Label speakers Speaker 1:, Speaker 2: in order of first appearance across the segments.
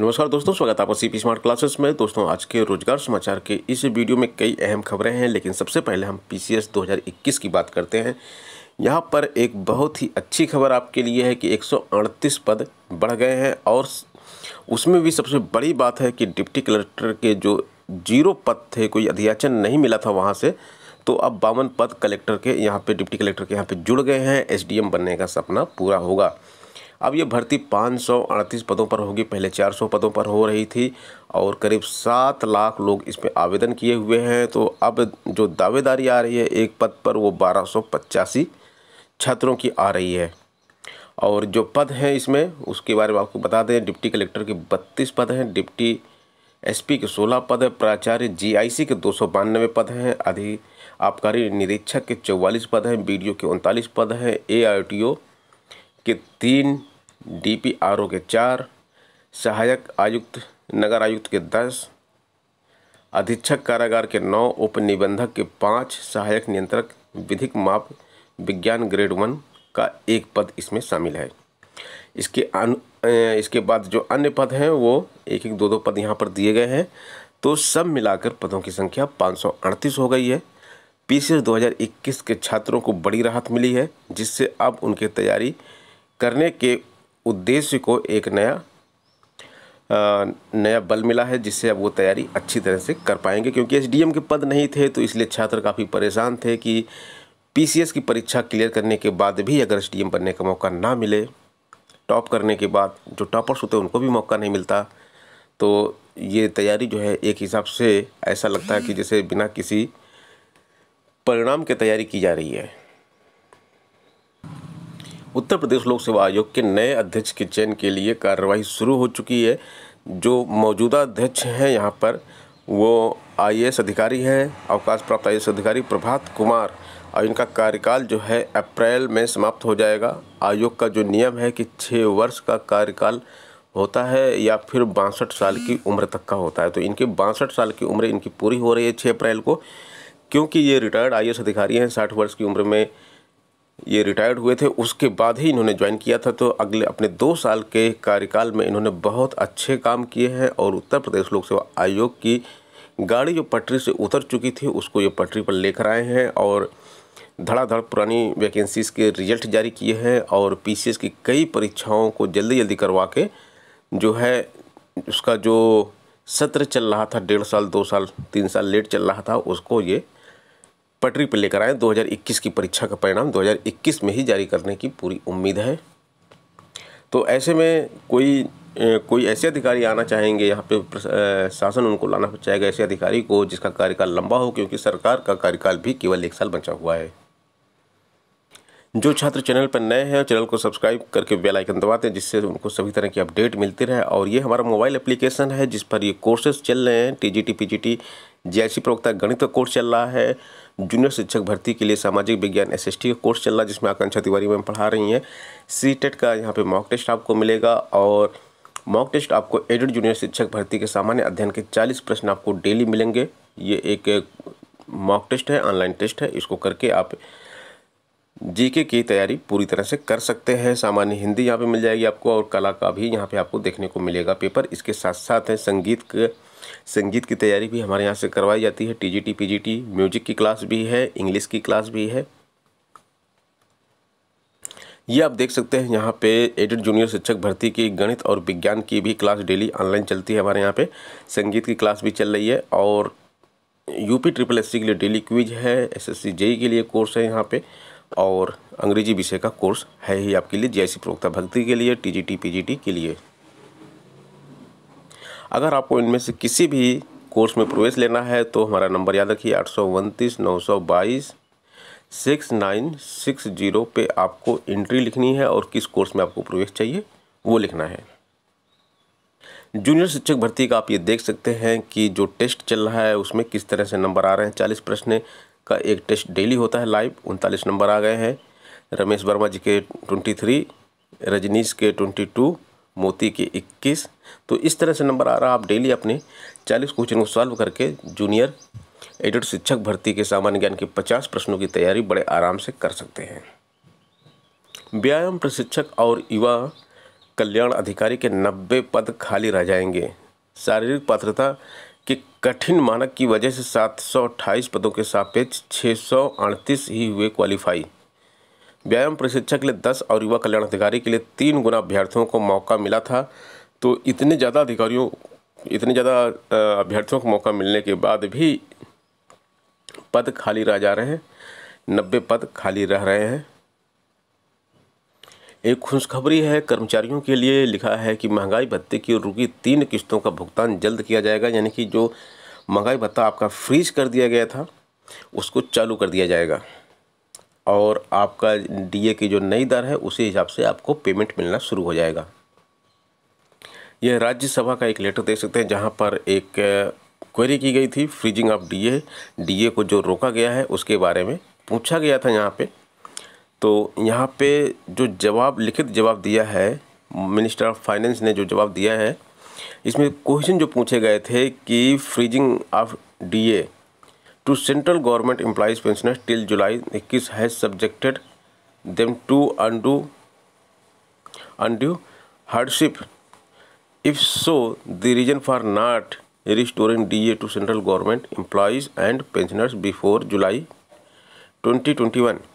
Speaker 1: नमस्कार दोस्तों स्वागत है आपका सीपी स्मार्ट क्लासेस में दोस्तों आज के रोजगार समाचार के इस वीडियो में कई अहम खबरें हैं लेकिन सबसे पहले हम पी 2021 की बात करते हैं यहाँ पर एक बहुत ही अच्छी खबर आपके लिए है कि एक पद बढ़ गए हैं और उसमें भी सबसे बड़ी बात है कि डिप्टी कलेक्टर के जो जीरो पद थे कोई अध्याचन नहीं मिला था वहाँ से तो अब बावन पद कलेक्टर के यहाँ पर डिप्टी कलेक्टर के यहाँ पर जुड़ गए हैं एस बनने का सपना पूरा होगा अब ये भर्ती पाँच पदों पर होगी पहले 400 पदों पर हो रही थी और करीब सात लाख लोग इस पर आवेदन किए हुए हैं तो अब जो दावेदारी आ रही है एक पद पर वो बारह छात्रों की आ रही है और जो पद हैं इसमें उसके बारे में आपको बता दें डिप्टी कलेक्टर के बत्तीस पद हैं डिप्टी एसपी के सोलह पद हैं प्राचार्य जीआईसी के दो सौ बानवे पद हैं अधि आबकारी निरीक्षक के चौवालीस पद हैं बी के उनतालीस पद हैं एआईटीओ के तीन डीपीआरओ के चार सहायक आयुक्त नगर आयुक्त के दस अधीक्षक कारागार के नौ उप निबंधक के पाँच सहायक नियंत्रक विधिक माप विज्ञान ग्रेड वन का एक पद इसमें शामिल है इसके अन इसके बाद जो अन्य पद हैं वो एक एक दो दो पद यहाँ पर दिए गए हैं तो सब मिलाकर पदों की संख्या पाँच हो गई है पी 2021 के छात्रों को बड़ी राहत मिली है जिससे अब उनकी तैयारी करने के उद्देश्य को एक नया नया बल मिला है जिससे अब वो तैयारी अच्छी तरह से कर पाएंगे क्योंकि एस के पद नहीं थे तो इसलिए छात्र काफ़ी परेशान थे कि पीसीएस की परीक्षा क्लियर करने के बाद भी अगर एस बनने का मौका ना मिले टॉप करने के बाद जो टॉपर्स होते हैं उनको भी मौका नहीं मिलता तो ये तैयारी जो है एक हिसाब से ऐसा लगता है कि जैसे बिना किसी परिणाम के तैयारी की जा रही है उत्तर प्रदेश लोक सेवा आयोग के नए अध्यक्ष के चयन के लिए कार्रवाई शुरू हो चुकी है जो मौजूदा अध्यक्ष हैं यहाँ पर वो आई अधिकारी हैं अवकाश प्राप्त आई अधिकारी प्रभात कुमार और इनका कार्यकाल जो है अप्रैल में समाप्त हो जाएगा आयोग का जो नियम है कि छः वर्ष का कार्यकाल होता है या फिर बासठ साल की उम्र तक का होता है तो इनके बासठ साल की उम्र इनकी पूरी हो रही है छः अप्रैल को क्योंकि ये रिटायर्ड आई अधिकारी हैं साठ वर्ष की उम्र में ये रिटायर्ड हुए थे उसके बाद ही इन्होंने ज्वाइन किया था तो अगले अपने दो साल के कार्यकाल में इन्होंने बहुत अच्छे काम किए हैं और उत्तर प्रदेश लोक सेवा आयोग की गाड़ी जो पटरी से उतर चुकी थी उसको ये पटरी पर लेकर आए हैं और धड़ाधड़ पुरानी वैकेंसीज के रिजल्ट जारी किए हैं और पी की कई परीक्षाओं को जल्दी जल्दी करवा के जो है उसका जो सत्र चल रहा था डेढ़ साल दो साल तीन साल लेट चल रहा था उसको ये पटरी पर लेकर आएँ 2021 की परीक्षा का परिणाम 2021 में ही जारी करने की पूरी उम्मीद है तो ऐसे में कोई कोई ऐसे अधिकारी आना चाहेंगे यहाँ पे शासन उनको लाना चाहेगा ऐसे अधिकारी को जिसका कार्यकाल लंबा हो क्योंकि सरकार का कार्यकाल भी केवल एक साल बचा हुआ है जो छात्र चैनल पर नए हैं चैनल को सब्सक्राइब करके बेल आइकन दबाते हैं जिससे उनको सभी तरह की अपडेट मिलती रहे और ये हमारा मोबाइल एप्लीकेशन है जिस पर ये कोर्सेज चल रहे हैं T G T P G T G प्रवक्ता गणित का कोर्स चल रहा है जूनियर शिक्षक भर्ती के लिए सामाजिक विज्ञान एस एस टी का कोर्स चल रहा है जिसमें आकांक्षा तिवारी मैम पढ़ा रही हैं सी टेट e का यहाँ पर मॉक टेस्ट आपको मिलेगा और मॉक टेस्ट आपको एडिड जूनियर शिक्षक भर्ती के सामान्य अध्ययन के चालीस प्रश्न आपको डेली मिलेंगे ये एक मॉक टेस्ट है ऑनलाइन टेस्ट है इसको करके आप जीके की तैयारी पूरी तरह से कर सकते हैं सामान्य हिंदी यहाँ पे मिल जाएगी आपको और कला का भी यहाँ पे आपको देखने को मिलेगा पेपर इसके साथ साथ है संगीत के संगीत की तैयारी भी हमारे यहाँ से करवाई जाती है टीजीटी पीजीटी म्यूजिक की क्लास भी है इंग्लिश की क्लास भी है ये आप देख सकते हैं यहाँ पे एडिट जूनियर शिक्षक भर्ती की गणित और विज्ञान की भी क्लास डेली ऑनलाइन चलती है हमारे यहाँ पे संगीत की क्लास भी चल रही है और यूपी ट्रिपल एस के लिए डेली क्विज है एसएससी जेई के लिए कोर्स है यहाँ पे और अंग्रेजी विषय का कोर्स है ही आपके लिए जैसी प्रवक्ता भर्ती के लिए टीजीटी पीजीटी के लिए अगर आपको इनमें से किसी भी कोर्स में प्रवेश लेना है तो हमारा नंबर याद रखिए आठ सौ उनतीस नौ सौ बाईस सिक्स नाइन सिक्स जीरो पे आपको एंट्री लिखनी है और किस कोर्स में आपको प्रवेश चाहिए वो लिखना है जूनियर शिक्षक भर्ती का आप ये देख सकते हैं कि जो टेस्ट चल रहा है उसमें किस तरह से नंबर आ रहे हैं चालीस प्रश्न का एक टेस्ट डेली होता है लाइव उनतालीस नंबर आ गए हैं रमेश वर्मा जी के ट्वेंटी थ्री रजनीश के ट्वेंटी टू मोती के इक्कीस तो इस तरह से नंबर आ रहा आप डेली अपने चालीस क्वेश्चन को सॉल्व करके जूनियर एडिट शिक्षक भर्ती के सामान्य ज्ञान के पचास प्रश्नों की तैयारी बड़े आराम से कर सकते हैं व्यायाम प्रशिक्षक और युवा कल्याण अधिकारी के नब्बे पद खाली रह जाएंगे शारीरिक पात्रता के कठिन मानक की वजह से सात पदों के सापेक्ष छः ही हुए क्वालिफाई व्यायाम प्रशिक्षक के लिए दस और युवा कल्याण अधिकारी के लिए तीन गुना अभ्यर्थियों को मौका मिला था तो इतने ज़्यादा अधिकारियों इतने ज़्यादा अभ्यर्थियों को मौका मिलने के बाद भी पद खाली रह जा रहे हैं नब्बे पद खाली रह रहे हैं एक खुशखबरी है कर्मचारियों के लिए लिखा है कि महंगाई भत्ते की रुकी तीन किस्तों का भुगतान जल्द किया जाएगा यानी कि जो महंगाई भत्ता आपका फ्रीज कर दिया गया था उसको चालू कर दिया जाएगा और आपका डीए की जो नई दर है उसी हिसाब से आपको पेमेंट मिलना शुरू हो जाएगा यह राज्यसभा का एक लेटर देख सकते हैं जहाँ पर एक क्वेरी की गई थी फ्रीजिंग ऑफ डीए डीए को जो रोका गया है उसके बारे में पूछा गया था यहाँ पे तो यहाँ पे जो जवाब लिखित जवाब दिया है मिनिस्टर ऑफ फाइनेंस ने जो जवाब दिया है इसमें क्वेश्चन जो पूछे गए थे कि freezing of DA to central government employees pensioners till July इक्कीस has subjected them to undue so the reason for not restoring D A to central government central and pensioners before July twenty twenty 2021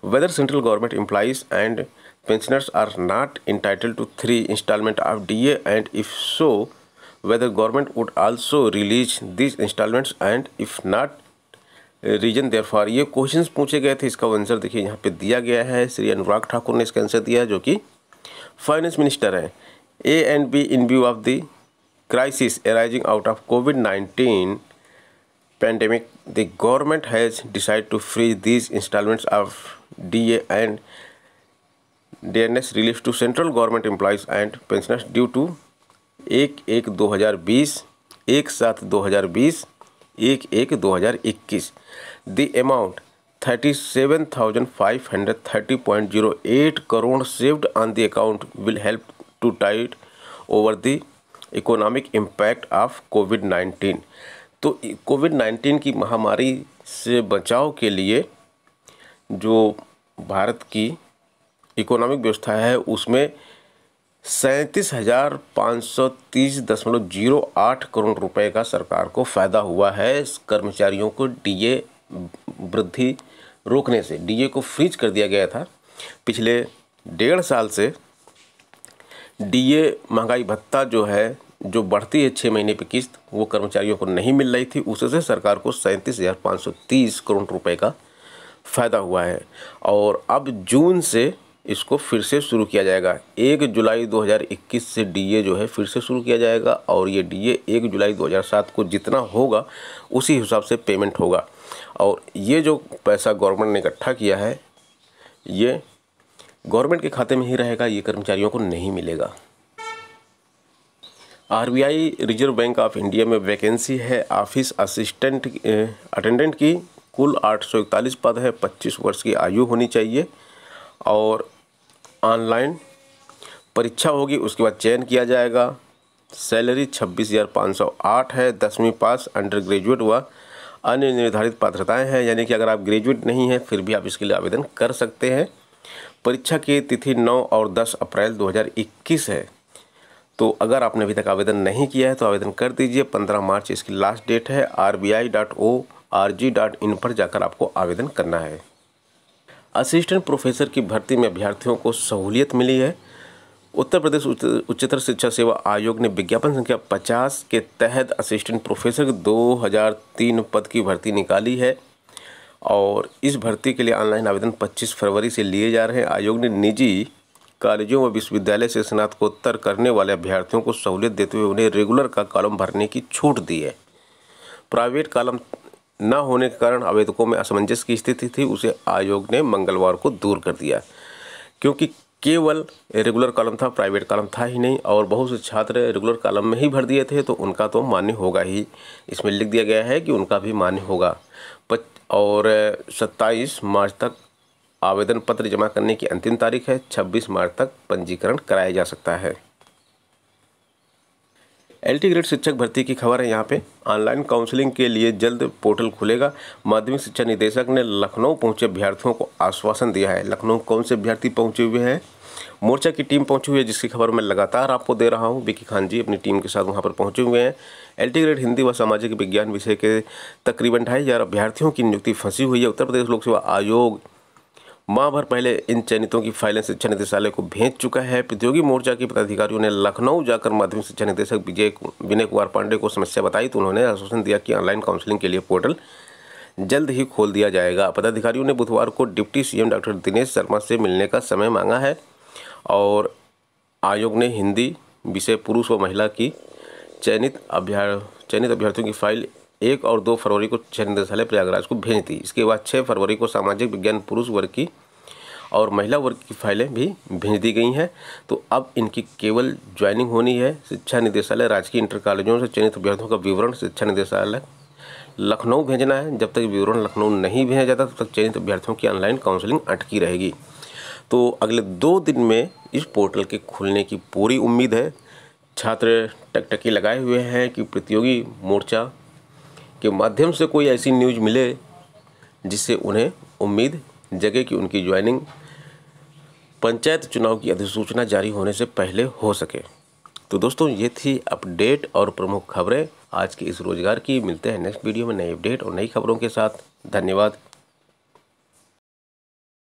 Speaker 1: whether central government employees and pensioners are not entitled to three installment of DA and if so whether government would also release these installments and if not reason there for ये questions पूछे गए थे इसका answer देखिए यहाँ पे दिया गया है श्री अनुराग ठाकुर ने इसका आंसर दिया है जो कि फाइनेंस मिनिस्टर हैं A and B in view of the crisis arising out of Covid nineteen pandemic the government has decided to freeze these installments of DA and DNS relief to central government employees and pensioners due to एक एक दो हज़ार बीस एक सात दो हज़ार बीस एक एक दो हज़ार इक्कीस the amount thirty seven thousand five hundred thirty point zero eight crore saved on the account will help to tide over the economic impact of Covid nineteen तो कोविड नाइन्टीन की महामारी से बचाव के लिए जो भारत की इकोनॉमिक व्यवस्था है उसमें सैंतीस हज़ार पाँच सौ तीस दशमलव जीरो आठ करोड़ रुपए का सरकार को फ़ायदा हुआ है कर्मचारियों को डीए वृद्धि रोकने से डीए को फ्रीज कर दिया गया था पिछले डेढ़ साल से डीए महंगाई भत्ता जो है जो बढ़ती है छः महीने पे किस्त वो कर्मचारियों को नहीं मिल रही थी उससे सरकार को सैंतीस हज़ार पाँच सौ तीस करोड़ रुपए का फ़ायदा हुआ है और अब जून से इसको फिर से शुरू किया जाएगा एक जुलाई 2021 से डीए जो है फिर से शुरू किया जाएगा और ये डीए एक जुलाई 2007 को जितना होगा उसी हिसाब से पेमेंट होगा और ये जो पैसा गवर्नमेंट ने इकट्ठा किया है ये गवर्नमेंट के खाते में ही रहेगा ये कर्मचारियों को नहीं मिलेगा RBI Reserve Bank of India में वैकेंसी है ऑफिस असिस्टेंट अटेंडेंट की कुल आठ पद है पच्चीस वर्ष की आयु होनी चाहिए और ऑनलाइन परीक्षा होगी उसके बाद चयन किया जाएगा सैलरी छब्बीस हज़ार पाँच सौ आठ है दसवीं पास अंडर ग्रेजुएट हुआ अन्य निर्धारित पात्रताएं हैं यानी कि अगर आप ग्रेजुएट नहीं हैं फिर भी आप इसके लिए आवेदन कर सकते हैं परीक्षा की तिथि 9 और 10 अप्रैल 2021 है तो अगर आपने अभी तक आवेदन नहीं किया है तो आवेदन कर दीजिए पंद्रह मार्च इसकी लास्ट डेट है R B I dot O R G dot in पर जाकर आपको आवेदन करना है असिस्टेंट प्रोफेसर की भर्ती में अभ्यर्थियों को सहूलियत मिली है उत्तर प्रदेश उच्चतर शिक्षा सेवा आयोग ने विज्ञापन संख्या पचास के तहत असिस्टेंट प्रोफेसर तीन पद की भर्ती निकाली है और इस भर्ती के लिए ऑनलाइन आवेदन 25 फरवरी से लिए जा रहे हैं आयोग ने निजी कॉलेजों व विश्वविद्यालय से स्नातकोत्तर करने वाले अभ्यर्थियों को सहूलियत देते हुए उन्हें रेगुलर का कॉलम भरने की छूट दी है प्राइवेट कॉलम न होने के कारण आवेदकों में असमंजस की स्थिति थी उसे आयोग ने मंगलवार को दूर कर दिया क्योंकि केवल रेगुलर कॉलम था प्राइवेट कॉलम था ही नहीं और बहुत से छात्र रेगुलर कॉलम में ही भर दिए थे तो उनका तो मान्य होगा ही इसमें लिख दिया गया है कि उनका भी मान्य होगा और 27 मार्च तक आवेदन पत्र जमा करने की अंतिम तारीख है 26 मार्च तक पंजीकरण कराया जा सकता है एल टी ग्रेड शिक्षक भर्ती की खबर है यहाँ पे ऑनलाइन काउंसलिंग के लिए जल्द पोर्टल खुलेगा माध्यमिक शिक्षा निदेशक ने लखनऊ पहुंचे अभ्यर्थियों को आश्वासन दिया है लखनऊ कौन से अभ्यर्थी पहुंचे हुए हैं मोर्चा की टीम पहुंची हुई है जिसकी खबर मैं लगातार आपको दे रहा हूं विकी खान जी अपनी टीम के साथ वहां पर पहुंचे हुए हैं एल ग्रेड हिंदी व सामाजिक विज्ञान विषय के तकरीबन ढाई हज़ार अभ्यर्थियों की नियुक्ति फंसी हुई है उत्तर प्रदेश लोक सेवा आयोग माह भर पहले इन चयनितों की फाइलें शिक्षा निदेशालय को भेज चुका है प्रतियोगी मोर्चा के पदाधिकारियों ने लखनऊ जाकर माध्यमिक शिक्षा निदेशक विजय विनय कुमार पांडे को समस्या बताई तो उन्होंने आश्वासन दिया कि ऑनलाइन काउंसिलिंग के लिए पोर्टल जल्द ही खोल दिया जाएगा पदाधिकारियों ने बुधवार को deputy CM doctor Dinesh Sharma से मिलने का समय मांगा है और आयोग ने हिंदी विषय पुरुष व महिला की चयनित अभ्यार चयनित अभ्यर्थियों की फाइल एक और दो फरवरी को छह निदेशालय प्रयागराज को भेज दी इसके बाद छः फरवरी को सामाजिक विज्ञान पुरुष वर्ग की और महिला वर्ग की फाइलें भी भेज दी गई हैं तो अब इनकी केवल ज्वाइनिंग होनी है शिक्षा निदेशालय राजकीय इंटर कॉलेजों से चयनित अभ्यर्थियों का विवरण शिक्षा निदेशालय लखनऊ भेजना है जब तक विवरण लखनऊ नहीं भेजा जाता तब तक चयनित अभ्यर्थियों की ऑनलाइन काउंसलिंग अटकी रहेगी तो अगले दो दिन में इस पोर्टल के खुलने की पूरी उम्मीद है छात्र टकटकी लगाए हुए हैं कि प्रतियोगी मोर्चा के माध्यम से कोई ऐसी न्यूज मिले जिससे उन्हें उम्मीद जगे कि उनकी ज्वाइनिंग पंचायत चुनाव की अधिसूचना जारी होने से पहले हो सके तो दोस्तों ये थी अपडेट और प्रमुख खबरें आज के इस रोज़गार की मिलते हैं नेक्स्ट वीडियो में नई अपडेट और नई खबरों के साथ धन्यवाद